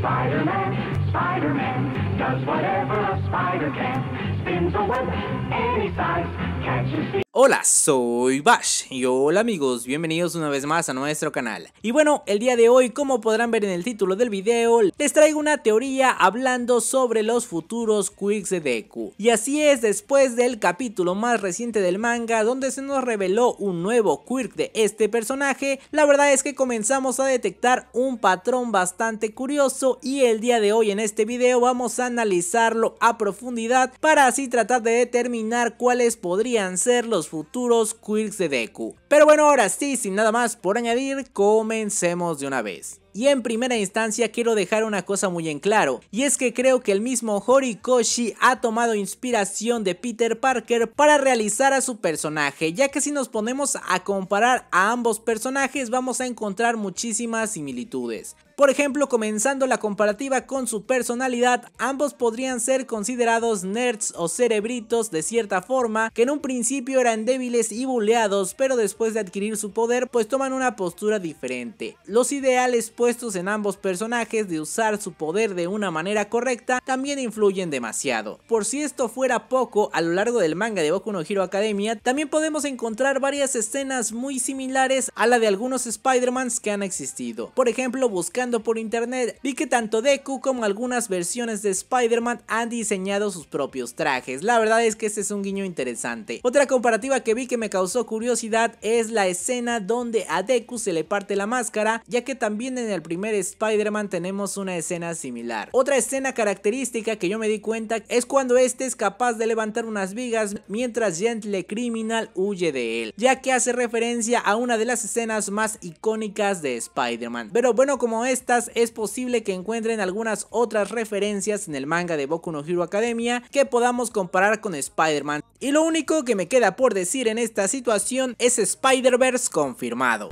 Spider-Man, Spider-Man, does whatever a spider can. Spins a web any size, catches Hola, soy Bash y hola amigos, bienvenidos una vez más a nuestro canal. Y bueno, el día de hoy, como podrán ver en el título del video, les traigo una teoría hablando sobre los futuros Quirks de Deku. Y así es, después del capítulo más reciente del manga, donde se nos reveló un nuevo Quirk de este personaje, la verdad es que comenzamos a detectar un patrón bastante curioso y el día de hoy en este video vamos a analizarlo a profundidad para así tratar de determinar cuáles podrían ser los futuros quirks de Deku. Pero bueno, ahora sí, sin nada más por añadir, comencemos de una vez. Y en primera instancia quiero dejar una cosa muy en claro, y es que creo que el mismo Horikoshi ha tomado inspiración de Peter Parker para realizar a su personaje, ya que si nos ponemos a comparar a ambos personajes vamos a encontrar muchísimas similitudes. Por ejemplo, comenzando la comparativa con su personalidad, ambos podrían ser considerados nerds o cerebritos de cierta forma, que en un principio eran débiles y buleados, pero después de adquirir su poder pues toman una postura diferente. Los ideales puestos en ambos personajes de usar su poder de una manera correcta también influyen demasiado. Por si esto fuera poco, a lo largo del manga de Boku no Hero Academia también podemos encontrar varias escenas muy similares a la de algunos Spider-Mans que han existido. Por ejemplo, buscando por internet, vi que tanto Deku como algunas versiones de Spider-Man han diseñado sus propios trajes. La verdad es que este es un guiño interesante. Otra comparativa que vi que me causó curiosidad es la escena donde a Deku se le parte la máscara, ya que también en el primer Spider-Man tenemos una escena similar. Otra escena característica que yo me di cuenta es cuando este es capaz de levantar unas vigas mientras Gentle Criminal huye de él, ya que hace referencia a una de las escenas más icónicas de Spider-Man. Pero bueno, como estas, es posible que encuentren algunas otras referencias en el manga de Boku no Hero Academia que podamos comparar con Spider-Man. Y lo único que me queda por decir en esta situación es Spider-Verse confirmado.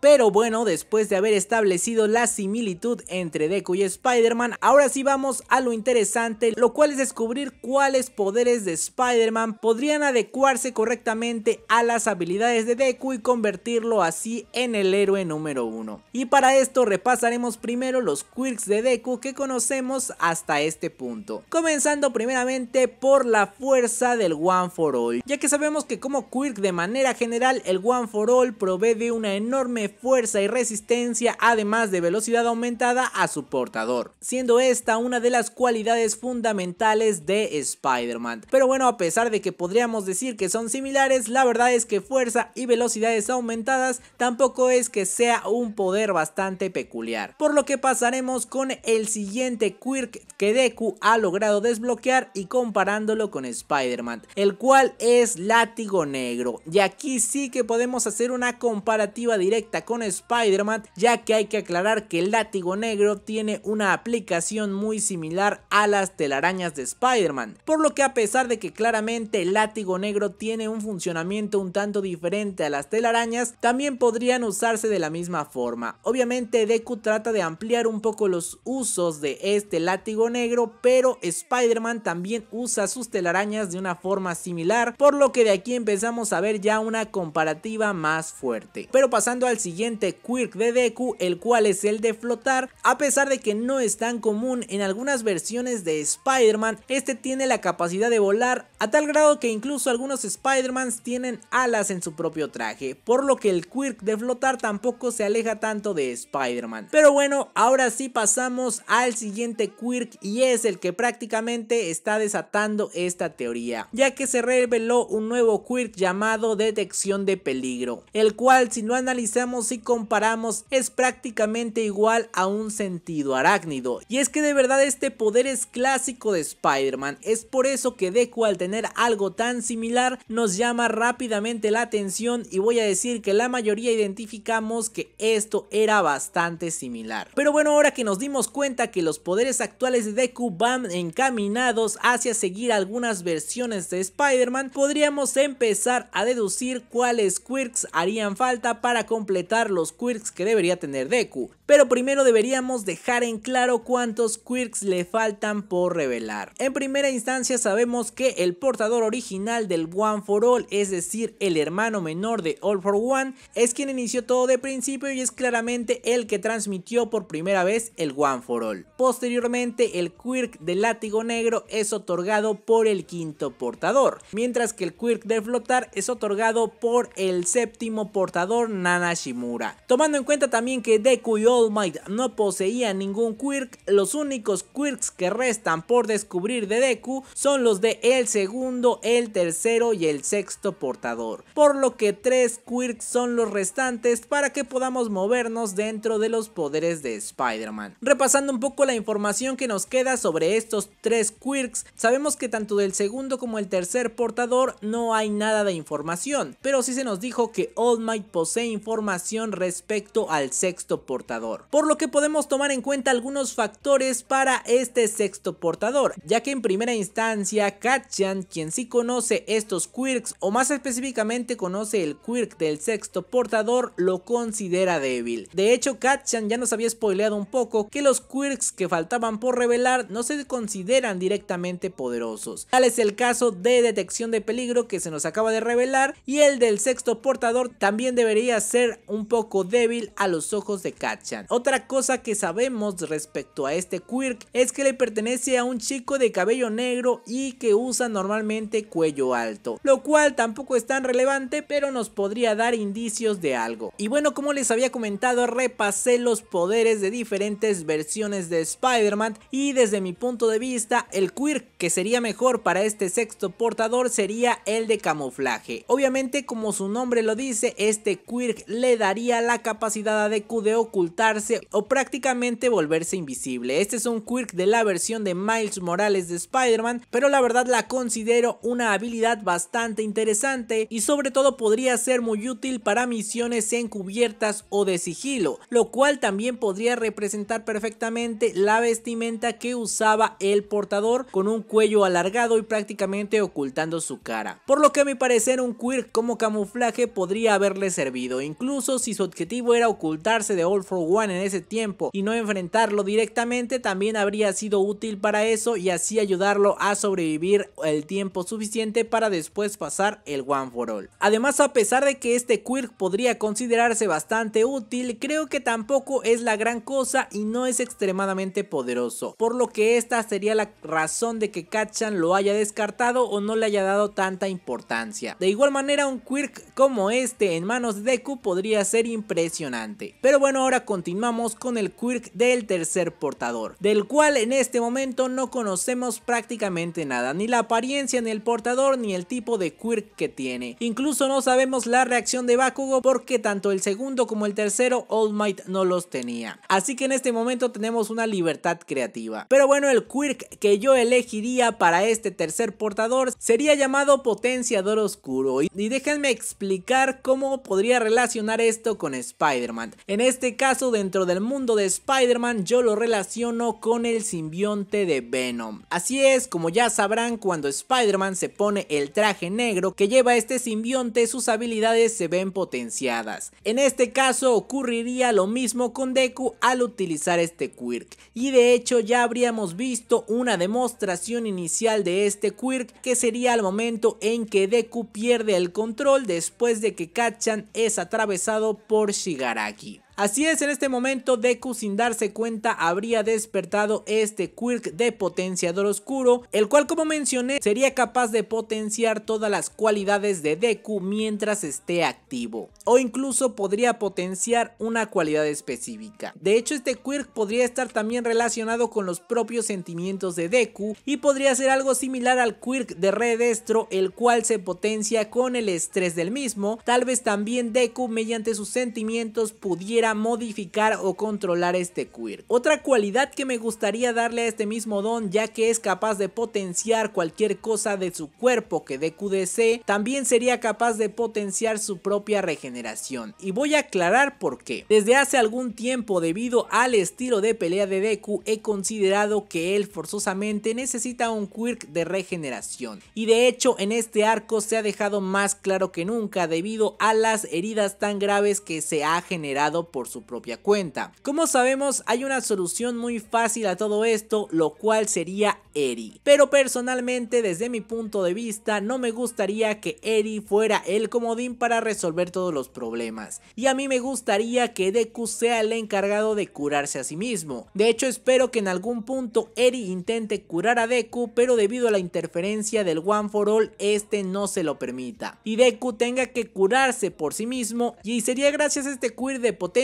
Pero bueno, después de haber establecido la similitud entre Deku y Spider-Man, ahora sí vamos a lo interesante, lo cual es descubrir cuáles poderes de Spider-Man podrían adecuarse correctamente a las habilidades de Deku y convertirlo así en el héroe número uno. Y para esto repasaremos primero los quirks de Deku que conocemos hasta este punto. Comenzando primeramente por la fuerza del One for All, ya que sabemos que como quirk de manera general el One for All provee de una enorme fuerza y resistencia además de velocidad aumentada a su portador, siendo esta una de las cualidades fundamentales de Spider-Man. Pero bueno, a pesar de que podríamos decir que son similares, la verdad es que fuerza y velocidades aumentadas tampoco es que sea un poder bastante peculiar, por lo que pasaremos con el siguiente quirk que Deku ha logrado desbloquear y comparándolo con Spider-Man, el cual es látigo negro, y aquí sí que podemos hacer una comparativa directa con Spider-Man, ya que hay que aclarar que el látigo negro tiene una aplicación muy similar a las telarañas de Spider-Man, por lo que a pesar de que claramente el látigo negro tiene un funcionamiento un tanto diferente a las telarañas, también podrían usarse de la misma forma. Obviamente Deku trata de ampliar un poco los usos de este látigo negro, pero Spider-Man también usa sus telarañas de una forma similar, por lo que de aquí empezamos a ver ya una comparativa más fuerte. Pero pasando al siguiente siguiente quirk de Deku, el cual es el de flotar, a pesar de que no es tan común en algunas versiones de Spider-Man, este tiene la capacidad de volar a tal grado que incluso algunos Spider-Mans tienen alas en su propio traje, por lo que el quirk de flotar tampoco se aleja tanto de Spider-Man. Pero bueno, ahora sí pasamos al siguiente quirk y es el que prácticamente está desatando esta teoría, ya que se reveló un nuevo quirk llamado detección de peligro, el cual si lo analizamos y comparamos es prácticamente igual a un sentido arácnido, y es que de verdad este poder es clásico de Spider-Man, es por eso que de al tener algo tan similar nos llama rápidamente la atención y voy a decir que la mayoría identificamos que esto era bastante similar. Pero bueno, ahora que nos dimos cuenta que los poderes actuales de Deku van encaminados hacia seguir algunas versiones de Spider-Man, podríamos empezar a deducir cuáles quirks harían falta para completar los quirks que debería tener Deku. Pero primero deberíamos dejar en claro cuántos quirks le faltan por revelar. En primera instancia sabemos que el portador original del One for All, es decir, el hermano menor de All for One, es quien inició todo de principio y es claramente el que transmitió por primera vez el One for All. Posteriormente, el Quirk del látigo negro es otorgado por el quinto portador, mientras que el Quirk de flotar es otorgado por el séptimo portador Nana Shimura. Tomando en cuenta también que Deku y All Might no poseían ningún Quirk, los únicos Quirks que restan por descubrir de Deku son los de el segundo segundo, el tercero y el sexto portador. Por lo que tres quirks son los restantes para que podamos movernos dentro de los poderes de Spider-Man. Repasando un poco la información que nos queda sobre estos tres quirks, sabemos que tanto del segundo como el tercer portador no hay nada de información, pero sí se nos dijo que All Might posee información respecto al sexto portador. Por lo que podemos tomar en cuenta algunos factores para este sexto portador, ya que en primera instancia Katjan quien sí conoce estos quirks o más específicamente conoce el quirk del sexto portador, lo considera débil. De hecho, Katchan ya nos había spoileado un poco que los quirks que faltaban por revelar no se consideran directamente poderosos. Tal es el caso de detección de peligro que se nos acaba de revelar y el del sexto portador también debería ser un poco débil a los ojos de Katchan. Otra cosa que sabemos respecto a este quirk es que le pertenece a un chico de cabello negro y que usa normalmente normalmente cuello alto, lo cual tampoco es tan relevante pero nos podría dar indicios de algo. Y bueno, como les había comentado, repasé los poderes de diferentes versiones de Spider-Man y desde mi punto de vista, el quirk que sería mejor para este sexto portador sería el de camuflaje. Obviamente, como su nombre lo dice, este quirk le daría la capacidad a Deku de ocultarse o prácticamente volverse invisible. Este es un quirk de la versión de Miles Morales de Spider-Man, pero la verdad la con considero una habilidad bastante interesante y sobre todo podría ser muy útil para misiones encubiertas o de sigilo, lo cual también podría representar perfectamente la vestimenta que usaba el portador con un cuello alargado y prácticamente ocultando su cara. Por lo que a mi parecer un quirk como camuflaje podría haberle servido, incluso si su objetivo era ocultarse de All for One en ese tiempo y no enfrentarlo directamente también habría sido útil para eso y así ayudarlo a sobrevivir el tiempo suficiente para después pasar el One for All. Además, a pesar de que este quirk podría considerarse bastante útil, creo que tampoco es la gran cosa y no es extremadamente poderoso, por lo que esta sería la razón de que Katchan lo haya descartado o no le haya dado tanta importancia. De igual manera, un quirk como este en manos de Deku podría ser impresionante. Pero bueno, ahora continuamos con el quirk del tercer portador, del cual en este momento no conocemos prácticamente nada, ni la apariencia ni el portador, ni el tipo de quirk que tiene. Incluso no sabemos la reacción de Bakugo porque tanto el segundo como el tercero All Might no los tenía. Así que en este momento tenemos una libertad creativa. Pero bueno, el quirk que yo elegiría para este tercer portador sería llamado potenciador oscuro. Y déjenme explicar cómo podría relacionar esto con Spider-Man. En este caso, dentro del mundo de Spider-Man, yo lo relaciono con el simbionte de Venom. Así es, como ya sabrán, cuando Spider-Man se pone el traje negro que lleva este simbionte, sus habilidades se ven potenciadas. En este caso ocurriría lo mismo con Deku al utilizar este quirk, y de hecho ya habríamos visto una demostración inicial de este quirk que sería el momento en que Deku pierde el control después de que Kachan es atravesado por Shigaraki. Así es, en este momento Deku sin darse cuenta habría despertado este Quirk de potenciador oscuro, el cual como mencioné sería capaz de potenciar todas las cualidades de Deku mientras esté activo, o incluso podría potenciar una cualidad específica. De hecho este Quirk podría estar también relacionado con los propios sentimientos de Deku y podría ser algo similar al Quirk de Redestro el cual se potencia con el estrés del mismo, tal vez también Deku mediante sus sentimientos pudiera modificar o controlar este quirk. Otra cualidad que me gustaría darle a este mismo don ya que es capaz de potenciar cualquier cosa de su cuerpo que Deku desee también sería capaz de potenciar su propia regeneración. Y voy a aclarar por qué. Desde hace algún tiempo debido al estilo de pelea de Deku he considerado que él forzosamente necesita un quirk de regeneración. Y de hecho en este arco se ha dejado más claro que nunca debido a las heridas tan graves que se ha generado por su propia cuenta. Como sabemos, hay una solución muy fácil a todo esto, lo cual sería Eri. Pero personalmente, desde mi punto de vista, no me gustaría que Eri fuera el comodín para resolver todos los problemas. Y a mí me gustaría que Deku sea el encargado de curarse a sí mismo. De hecho, espero que en algún punto Eri intente curar a Deku, pero debido a la interferencia del One for All, este no se lo permita. Y Deku tenga que curarse por sí mismo, y sería gracias a este queer de potencia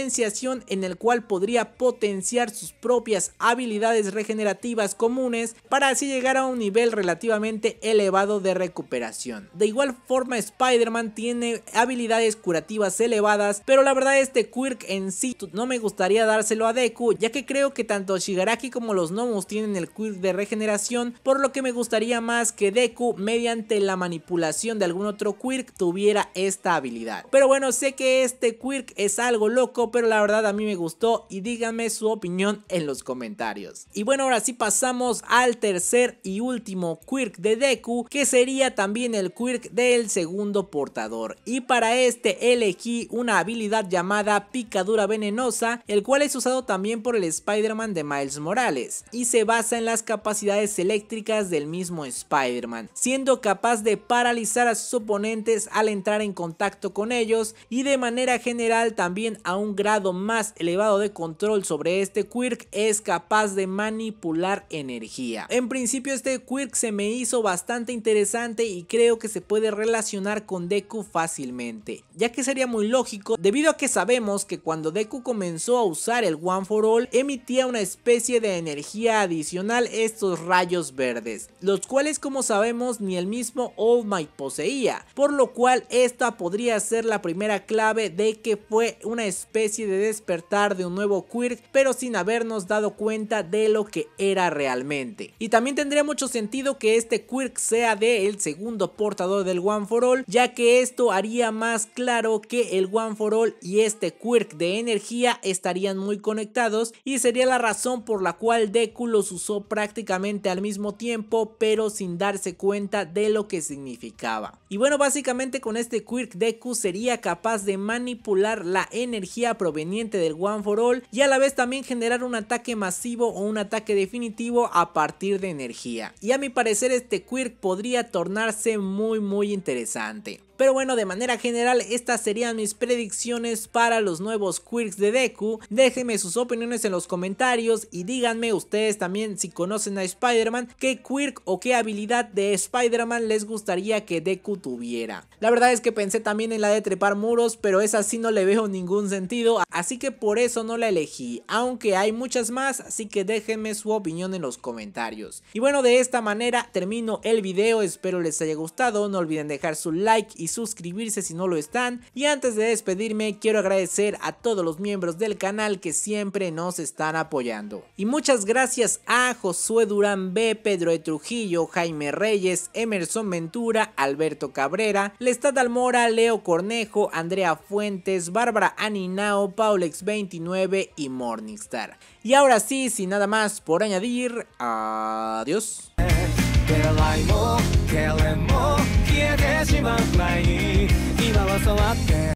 en el cual podría potenciar sus propias habilidades regenerativas comunes para así llegar a un nivel relativamente elevado de recuperación. De igual forma Spider-Man tiene habilidades curativas elevadas, pero la verdad este Quirk en sí no me gustaría dárselo a Deku, ya que creo que tanto Shigaraki como los gnomos tienen el Quirk de regeneración, por lo que me gustaría más que Deku mediante la manipulación de algún otro Quirk tuviera esta habilidad. Pero bueno, sé que este Quirk es algo loco, pero la verdad a mí me gustó y díganme su opinión en los comentarios. Y bueno, ahora sí pasamos al tercer y último quirk de Deku, que sería también el quirk del segundo portador. Y para este elegí una habilidad llamada picadura venenosa, el cual es usado también por el Spider-Man de Miles Morales y se basa en las capacidades eléctricas del mismo Spider-Man, siendo capaz de paralizar a sus oponentes al entrar en contacto con ellos y de manera general también a un grado más elevado de control sobre este Quirk es capaz de manipular energía. En principio este Quirk se me hizo bastante interesante y creo que se puede relacionar con Deku fácilmente, ya que sería muy lógico debido a que sabemos que cuando Deku comenzó a usar el One for All emitía una especie de energía adicional estos rayos verdes, los cuales como sabemos ni el mismo All Might poseía, por lo cual esta podría ser la primera clave de que fue una especie de despertar de un nuevo Quirk, pero sin habernos dado cuenta de lo que era realmente. Y también tendría mucho sentido que este Quirk sea de el segundo portador del One for All, ya que esto haría más claro que el One for All y este Quirk de energía estarían muy conectados y sería la razón por la cual Deku los usó prácticamente al mismo tiempo, pero sin darse cuenta de lo que significaba. Y bueno, básicamente con este Quirk Deku sería capaz de manipular la energía proveniente del One for All y a la vez también generar un ataque masivo o un ataque definitivo a partir de energía. Y a mi parecer este quirk podría tornarse muy muy interesante. Pero bueno, de manera general, estas serían mis predicciones para los nuevos quirks de Deku. Déjenme sus opiniones en los comentarios y díganme ustedes también si conocen a Spider-Man, qué quirk o qué habilidad de Spider-Man les gustaría que Deku tuviera. La verdad es que pensé también en la de trepar muros, pero esa sí no le veo ningún sentido, así que por eso no la elegí, aunque hay muchas más, así que déjenme su opinión en los comentarios. Y bueno, de esta manera termino el video, espero les haya gustado, no olviden dejar su like y suscribirse si no lo están. Y antes de despedirme, quiero agradecer a todos los miembros del canal que siempre nos están apoyando. Y muchas gracias a Josué Durán B, Pedro de Trujillo, Jaime Reyes, Emerson Ventura, Alberto Cabrera, Lestat Almora, Leo Cornejo, Andrea Fuentes, Bárbara Aninao, Paulex29 y Morningstar. Y ahora sí, sin nada más por añadir, adiós.